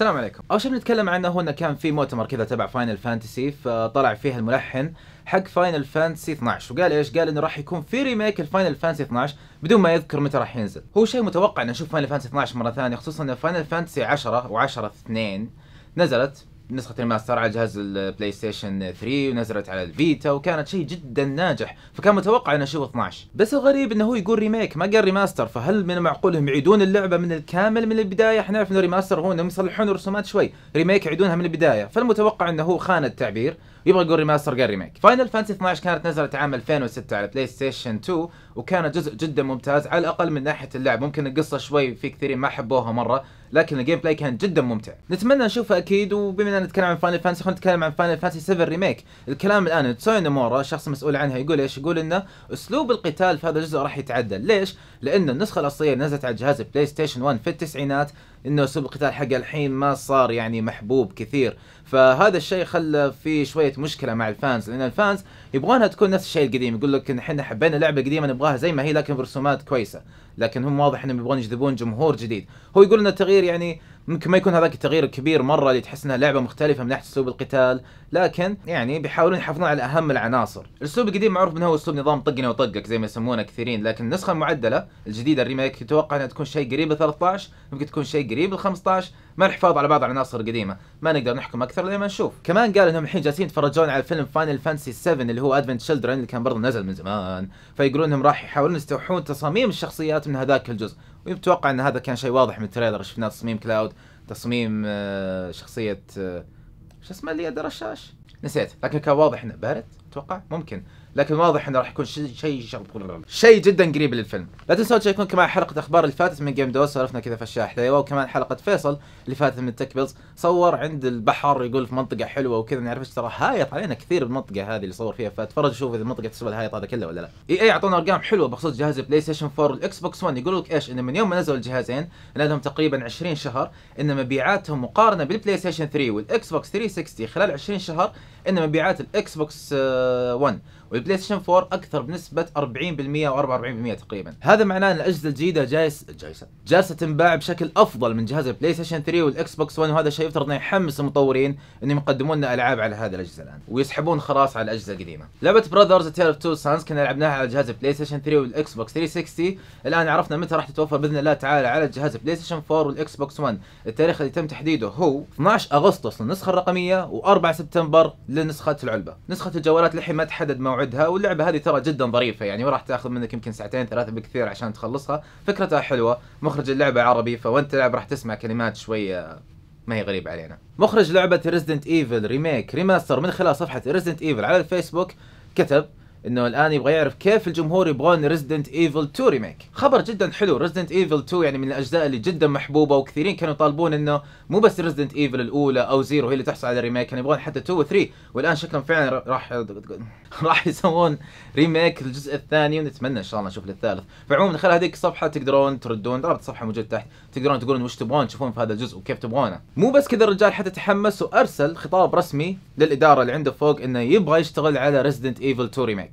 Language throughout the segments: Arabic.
السلام عليكم اول شيء بنتكلم عنه هو انه كان في مؤتمر كذا تبع فاينل فانتسي فطلع فيه الملحن حق فاينل فانتسي 12 وقال ايش قال انه راح يكون في ريميك لفاينل فانتسي 12 بدون ما يذكر متى راح ينزل هو شيء متوقع ان نشوف فاينل فانتسي 12 مره ثانيه خصوصا ان فاينل فانتسي 10 و10 2 نزلت نسخه الماستر على جهاز البلاي ستيشن 3 ونزلت على الفيتا وكانت شيء جدا ناجح فكان متوقع انه شو 12 بس الغريب انه هو يقول ريميك ما قال ريماستر فهل من المعقول انهم يعيدون اللعبه من الكامل من البدايه احنا نعرف انه ريماستر هو انهم يصلحون الرسومات شوي ريميك يعيدونها من البدايه فالمتوقع انه هو خان التعبير يبغى يقول ريماستر قال ريميك فاينل فانتسي 12 كانت نزلت عام 2006 على بلاي ستيشن 2 وكانت جزء جدا ممتاز على الاقل من ناحيه اللعب ممكن القصه شوي في كثيرين ما حبوها مره لكن الجيم بلاي كان جدا ممتع نتمنى نشوفه اكيد وبما اننا نتكلم عن فاينل فانسي خلينا نتكلم عن فاينل فانسي 7 ريميك الكلام الان تسوي نمورا شخص مسؤول عنها يقول ايش يقول انه اسلوب القتال في هذا الجزء راح يتعدل ليش لان النسخه الاصليه نزلت على جهاز البلاي ستيشن 1 في التسعينات انه اسلوب القتال حقه الحين ما صار يعني محبوب كثير فهذا الشيء خلى في شويه مشكله مع الفانز لان الفانز يبغونها تكون نفس الشيء القديم يقول لك احنا حبينا اللعبه القديمه نبغاها زي ما هي لكن برسومات كويسه لكن هم واضح انهم يبغون يجذبون جمهور جديد هو يقول ان التغيير يعني ممكن ما يكون هذاك التغيير الكبير مره اللي تحس انها لعبه مختلفه من ناحيه اسلوب القتال لكن يعني بيحاولون يحافظون على اهم العناصر الاسلوب القديم معروف انه هو اسلوب نظام طقني وطقك زي ما يسمونه كثيرين لكن النسخه المعدله الجديده الريميك يتوقع انها تكون شيء قريب ل 13 ممكن تكون شيء قريب ل 15 مع الحفاظ على بعض العناصر القديمه ما نقدر نحكم اكثر لما نشوف كمان قال انهم الحين جالسين يتفرجون على فيلم فاينل فانسي 7 اللي هو ادفنت شيلدرن اللي كان برضه نزل من زمان فيقولون انهم راح يحاولون يستوحون تصاميم الشخصيات من هذاك الجزء ويتوقع ان هذا كان شيء واضح من التريلر شفنا تصميم كلاود تصميم آه، شخصيه آه، شو اسمه اللي يد الرشاش نسيت لكن كان واضح انه بارد اتوقع ممكن لكن واضح انه راح يكون شيء شيء شيء جدا قريب للفيلم لا تنسوا تشيكون كمان حلقه اخبار اللي فاتت من جيم دوز سولفنا كذا في اشياء حلوه وكمان حلقه فيصل اللي فاتت من تك بيلز صور عند البحر يقول في منطقه حلوه وكذا نعرف ايش ترى هايط علينا كثير المنطقه هذه اللي صور فيها فتفرج شوف اذا المنطقه تسوى الهايط هذا كله ولا لا اي اي اعطونا ارقام حلوه بخصوص جهاز البلاي ستيشن 4 والاكس بوكس 1 يقول لك ايش انه من يوم ما نزلوا الجهازين لهم تقريبا 20 شهر ان مبيعاتهم مقارنه بالبلاي ستيشن 3 والاكس بوكس 360 خلال 20 شهر ان مبيعات الاكس آه، بوكس 1 والبلاي ستيشن 4 اكثر بنسبه 40% و44% تقريبا هذا معناه ان الاجهزه الجديده جايس جايسه جالسه تنباع بشكل افضل من جهاز البلاي ستيشن 3 والاكس بوكس 1 وهذا شيء يفترض انه يحمس المطورين انهم يقدمون لنا العاب على هذه الاجهزه الان ويسحبون خلاص على الاجهزه القديمه لعبه براذرز تيل اوف تو سانز كنا لعبناها على جهاز البلاي ستيشن 3 والاكس بوكس 360 الان عرفنا متى راح تتوفر باذن الله تعالى على جهاز البلاي ستيشن 4 والاكس بوكس 1 التاريخ اللي تم تحديده هو 12 اغسطس للنسخه الرقميه و4 سبتمبر لنسخه العلبه نسخه الجوالات مباراه للحين ما تحدد موعدها واللعبه هذه ترى جدا ظريفه يعني وراح تاخذ منك يمكن ساعتين ثلاثه بكثير عشان تخلصها فكرتها حلوه مخرج اللعبه عربي فوانت تلعب راح تسمع كلمات شويه ما هي غريبة علينا مخرج لعبة ريزيدنت ايفل ريميك ريماستر من خلال صفحة ريزيدنت ايفل على الفيسبوك كتب انه الان يبغى يعرف كيف الجمهور يبغون ريزدنت ايفل 2 ريميك خبر جدا حلو ريزدنت ايفل 2 يعني من الاجزاء اللي جدا محبوبه وكثيرين كانوا يطالبون انه مو بس ريزدنت ايفل الاولى او زيرو هي اللي تحصل على ريميك كانوا يبغون حتى 2 و 3 والان شكلهم فعلا راح راح يسوون ريميك الجزء الثاني ونتمنى ان شاء الله نشوف للثالث فعموما من خلال هذيك الصفحه تقدرون تردون رابط الصفحه موجود تحت تقدرون تقولون وش تبغون تشوفون في هذا الجزء وكيف تبغونه مو بس كذا الرجال حتى تحمس وارسل خطاب رسمي للاداره اللي عنده فوق انه يبغى يشتغل على ريزدنت ايفل 2 ريميك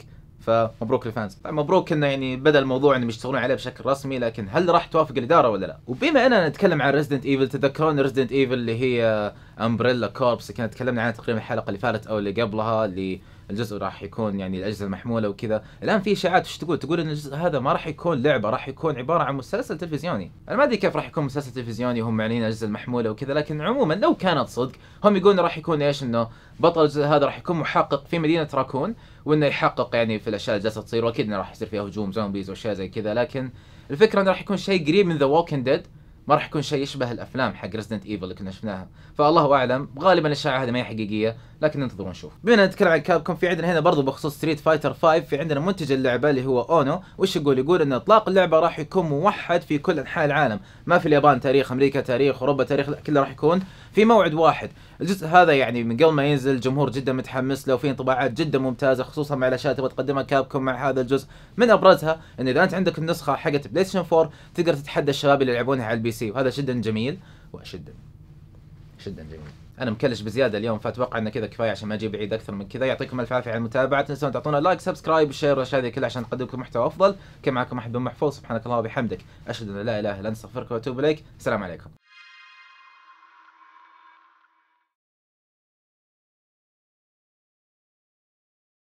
فمبروك للفانز طيب مبروك انه يعني بدا الموضوع انهم يشتغلون عليه بشكل رسمي لكن هل راح توافق الاداره ولا لا وبما اننا نتكلم عن ريزدنت ايفل تذكرون ريزدنت ايفل اللي هي امبريلا كوربس كنا تكلمنا عنها تقريبا الحلقه اللي فاتت او اللي قبلها اللي الجزء راح يكون يعني الاجهزه المحموله وكذا الان في اشاعات ايش تقول تقول ان الجزء هذا ما راح يكون لعبه راح يكون عباره عن مسلسل تلفزيوني انا ما ادري كيف راح يكون مسلسل تلفزيوني وهم معلنين الاجهزه المحموله وكذا لكن عموما لو كانت صدق هم يقولون راح يكون ايش انه بطل الجزء هذا راح يكون محقق في مدينه راكون وانه يحقق يعني في الاشياء اللي جالسه تصير واكيد انه راح يصير فيها هجوم زومبيز واشياء زي كذا لكن الفكره انه راح يكون شيء قريب من ذا ووكن ديد ما راح يكون شيء يشبه الافلام حق ريزدنت ايفل اللي كنا شفناها فالله اعلم غالبا الاشاعه هذه ما هي حقيقيه لكن ننتظر ونشوف بما نتكلم عن كابكم في عندنا هنا برضو بخصوص ستريت فايتر 5 في عندنا منتج اللعبه اللي هو اونو وش يقول يقول ان اطلاق اللعبه راح يكون موحد في كل انحاء العالم ما في اليابان تاريخ امريكا تاريخ اوروبا تاريخ كله راح يكون في موعد واحد الجزء هذا يعني من قبل ما ينزل الجمهور جدا متحمس له وفي انطباعات جدا ممتازه خصوصا مع الاشياء تبغى تقدمها كابكم مع هذا الجزء من ابرزها ان اذا انت عندك النسخه حقت بلاي ستيشن 4 تقدر تتحدى الشباب اللي يلعبونها على البي سي وهذا جدا جميل وشدا جدا جميل انا مكلش بزياده اليوم فاتوقع ان كذا كفايه عشان ما اجيب عيد اكثر من كذا يعطيكم الف عافيه على المتابعه تنسون تعطونا لايك سبسكرايب شير والاشياء هذه كلها عشان نقدم لكم محتوى افضل كان معكم احمد بن محفوظ سبحانك اللهم وبحمدك اشهد ان لا اله الا انت استغفرك واتوب اليك السلام عليكم